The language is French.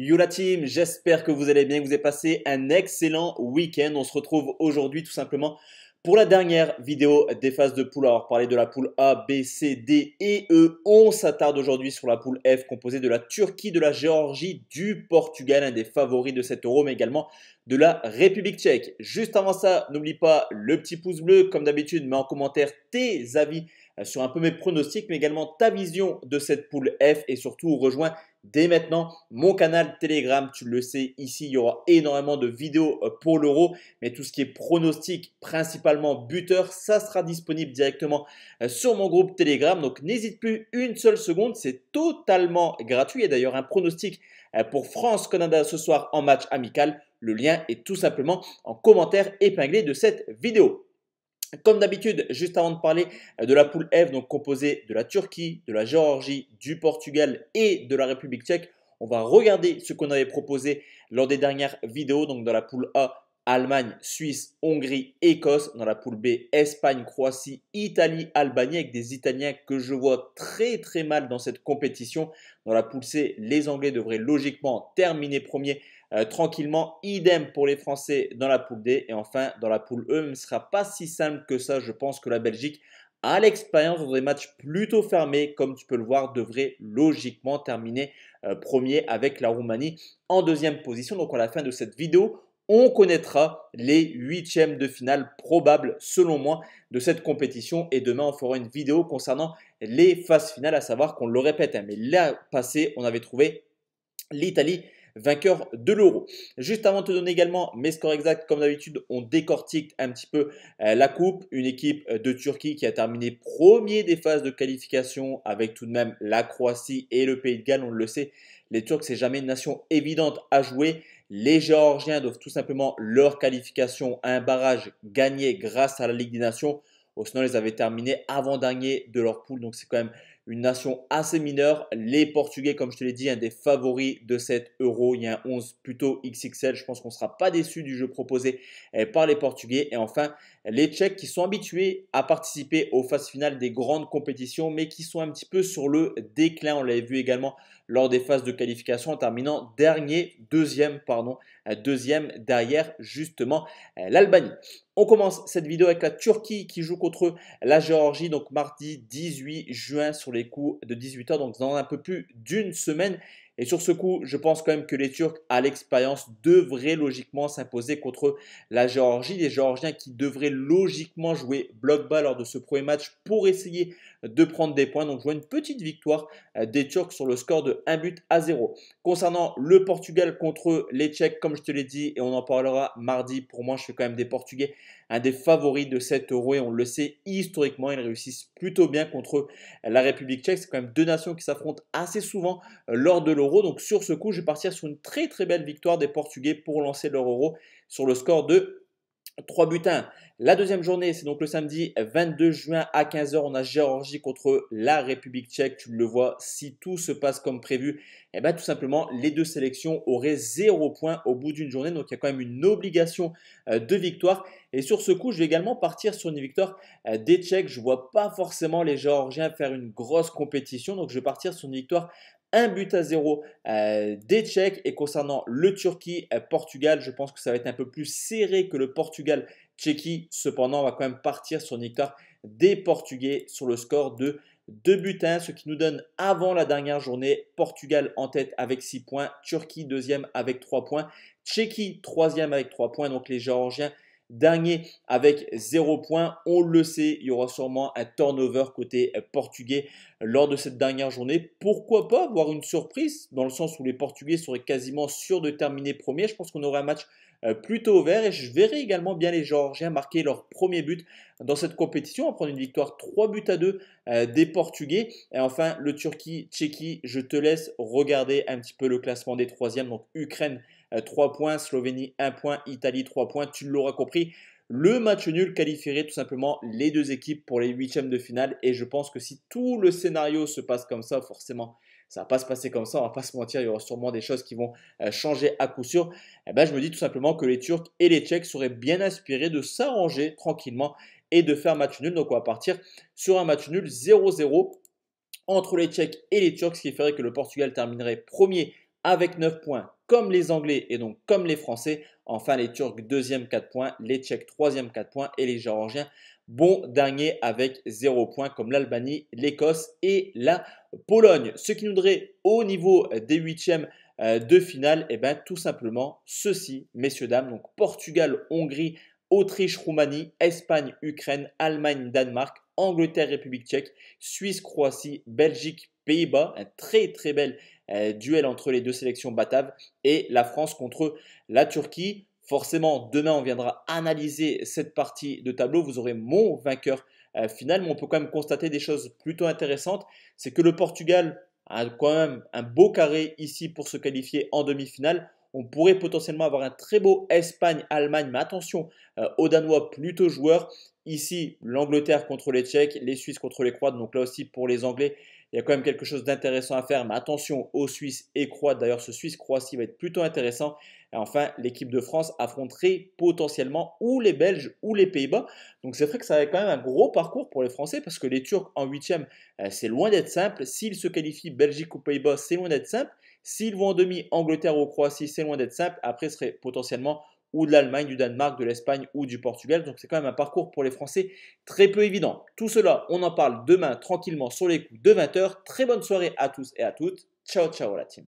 Yo la team, j'espère que vous allez bien, que vous avez passé un excellent week-end. On se retrouve aujourd'hui tout simplement pour la dernière vidéo des phases de poule. Alors, parler de la poule A, B, C, D et E. On s'attarde aujourd'hui sur la poule F composée de la Turquie, de la Géorgie, du Portugal, un des favoris de cette euro, mais également de la République tchèque. Juste avant ça, n'oublie pas le petit pouce bleu, comme d'habitude, mets en commentaire tes avis euh, sur un peu mes pronostics, mais également ta vision de cette poule F et surtout rejoins dès maintenant mon canal Telegram. Tu le sais, ici, il y aura énormément de vidéos euh, pour l'euro, mais tout ce qui est pronostic, principalement buteur, ça sera disponible directement euh, sur mon groupe Telegram. Donc n'hésite plus une seule seconde, c'est totalement gratuit. Et d'ailleurs, un pronostic euh, pour France-Canada ce soir en match amical. Le lien est tout simplement en commentaire épinglé de cette vidéo. Comme d'habitude, juste avant de parler euh, de la poule F, donc composée de la Turquie, de la Géorgie, du Portugal et de la République tchèque, on va regarder ce qu'on avait proposé lors des dernières vidéos, donc dans la poule A, Allemagne, Suisse, Hongrie, Écosse, dans la poule B, Espagne, Croatie, Italie, Albanie, avec des Italiens que je vois très très mal dans cette compétition. Dans la poule C, les Anglais devraient logiquement terminer premier euh, tranquillement. Idem pour les Français dans la poule D. Et enfin, dans la poule E, ce ne sera pas si simple que ça. Je pense que la Belgique, à l'expérience, dans des matchs plutôt fermés, comme tu peux le voir, devrait logiquement terminer euh, premier avec la Roumanie en deuxième position. Donc à la fin de cette vidéo, on connaîtra les huitièmes de finale probables, selon moi, de cette compétition. Et demain, on fera une vidéo concernant les phases finales, à savoir qu'on le répète, hein, mais là passé, on avait trouvé l'Italie vainqueur de l'euro. Juste avant de te donner également mes scores exacts, comme d'habitude, on décortique un petit peu euh, la coupe. Une équipe euh, de Turquie qui a terminé premier des phases de qualification avec tout de même la Croatie et le Pays de Galles. On le sait, les Turcs, c'est jamais une nation évidente à jouer. Les Géorgiens doivent tout simplement leur qualification à un barrage gagné grâce à la Ligue des Nations. Au sinon, ils avaient terminé avant-dernier de leur poule, donc c'est quand même une nation assez mineure. Les Portugais, comme je te l'ai dit, un des favoris de cette euro. Il y a un 11 plutôt XXL. Je pense qu'on ne sera pas déçu du jeu proposé eh, par les Portugais. Et enfin, les Tchèques qui sont habitués à participer aux phases finales des grandes compétitions, mais qui sont un petit peu sur le déclin. On l'avait vu également lors des phases de qualification en terminant dernier, deuxième, pardon, euh, deuxième derrière justement euh, l'Albanie. On commence cette vidéo avec la Turquie qui joue contre la Géorgie, donc mardi 18 juin sur les les de 18 heures, donc dans un peu plus d'une semaine. Et sur ce coup, je pense quand même que les Turcs, à l'expérience, devraient logiquement s'imposer contre la Géorgie. Les Géorgiens qui devraient logiquement jouer bloc bas lors de ce premier match pour essayer de prendre des points. Donc, je vois une petite victoire euh, des Turcs sur le score de 1 but à 0. Concernant le Portugal contre les Tchèques, comme je te l'ai dit, et on en parlera mardi, pour moi, je suis quand même des Portugais un des favoris de cette euro. Et on le sait historiquement, ils réussissent plutôt bien contre la République tchèque. C'est quand même deux nations qui s'affrontent assez souvent euh, lors de l'euro. Donc sur ce coup, je vais partir sur une très très belle victoire des Portugais pour lancer leur euro sur le score de 3 buts 1. La deuxième journée, c'est donc le samedi 22 juin à 15h. On a Géorgie contre la République tchèque. Tu le vois, si tout se passe comme prévu, eh bien, tout simplement, les deux sélections auraient 0 point au bout d'une journée. Donc, il y a quand même une obligation euh, de victoire. Et sur ce coup, je vais également partir sur une victoire euh, des Tchèques. Je ne vois pas forcément les Géorgiens faire une grosse compétition. Donc, je vais partir sur une victoire 1 but à 0 euh, des Tchèques. Et concernant le Turquie-Portugal, euh, je pense que ça va être un peu plus serré que le Portugal-Tchéquie. Cependant, on va quand même partir sur une victoire des Portugais sur le score de 2 buts à 1, ce qui nous donne avant la dernière journée Portugal en tête avec 6 points, Turquie deuxième avec 3 points, Tchéquie troisième avec 3 points. Donc les Géorgiens dernier avec 0 points. On le sait, il y aura sûrement un turnover côté euh, portugais euh, lors de cette dernière journée. Pourquoi pas avoir une surprise dans le sens où les Portugais seraient quasiment sûrs de terminer premier. Je pense qu'on aurait un match euh, plutôt ouvert et je verrai également bien les Georgiens marquer leur premier but dans cette compétition. On prendre une victoire 3 buts à 2 euh, des Portugais. Et enfin, le Turquie, Tchéquie, je te laisse regarder un petit peu le classement des troisièmes. Donc Ukraine 3 euh, points, Slovénie 1 point, Italie 3 points. Tu l'auras compris. Le match nul qualifierait tout simplement les deux équipes pour les huitièmes de finale. Et je pense que si tout le scénario se passe comme ça, forcément, ça va pas se passer comme ça, on va pas se mentir, il y aura sûrement des choses qui vont euh, changer à coup sûr. Et eh ben, je me dis tout simplement que les Turcs et les Tchèques seraient bien inspirés de s'arranger tranquillement et de faire match nul. Donc on va partir sur un match nul 0-0 entre les Tchèques et les Turcs, ce qui ferait que le Portugal terminerait premier avec 9 points comme les Anglais et donc comme les Français. Enfin, les Turcs, deuxième 4 points, les Tchèques, troisième 4 points et les Géorgiens, bon dernier avec 0 points comme l'Albanie, l'Écosse et la Pologne. Ce qui nous donnerait au niveau des huitièmes euh, de finale, et eh ben, tout simplement ceci, messieurs, dames. Donc Portugal, Hongrie, Autriche, Roumanie, Espagne, Ukraine, Allemagne, Danemark, Angleterre, République tchèque, Suisse, Croatie, Belgique, Pays-Bas. Un très très bel euh, duel entre les deux sélections bataves et la France contre la Turquie. Forcément, demain, on viendra analyser cette partie de tableau. Vous aurez mon vainqueur euh, final, mais on peut quand même constater des choses plutôt intéressantes. C'est que le Portugal a quand même un beau carré ici pour se qualifier en demi-finale. On pourrait potentiellement avoir un très beau Espagne-Allemagne, mais attention au euh, aux Danois plutôt joueurs. Ici, l'Angleterre contre les Tchèques, les Suisses contre les Croates. Donc là aussi, pour les Anglais, il y a quand même quelque chose d'intéressant à faire. Mais attention aux Suisses et Croates. D'ailleurs, ce Suisse-Croatie va être plutôt intéressant. Et enfin, l'équipe de France affronterait potentiellement ou les Belges ou les Pays-Bas. Donc c'est vrai que ça va être quand même un gros parcours pour les Français parce que les Turcs en huitième, euh, c'est loin d'être simple. S'ils se qualifient Belgique ou Pays-Bas, c'est loin d'être simple. S'ils vont en demi, Angleterre ou Croatie, c'est loin d'être simple. Après, ce serait potentiellement ou de l'Allemagne, du Danemark, de l'Espagne ou du Portugal. Donc c'est quand même un parcours pour les Français très peu évident. Tout cela, on en parle demain tranquillement sur les coups de 20h. Très bonne soirée à tous et à toutes. Ciao, ciao la team.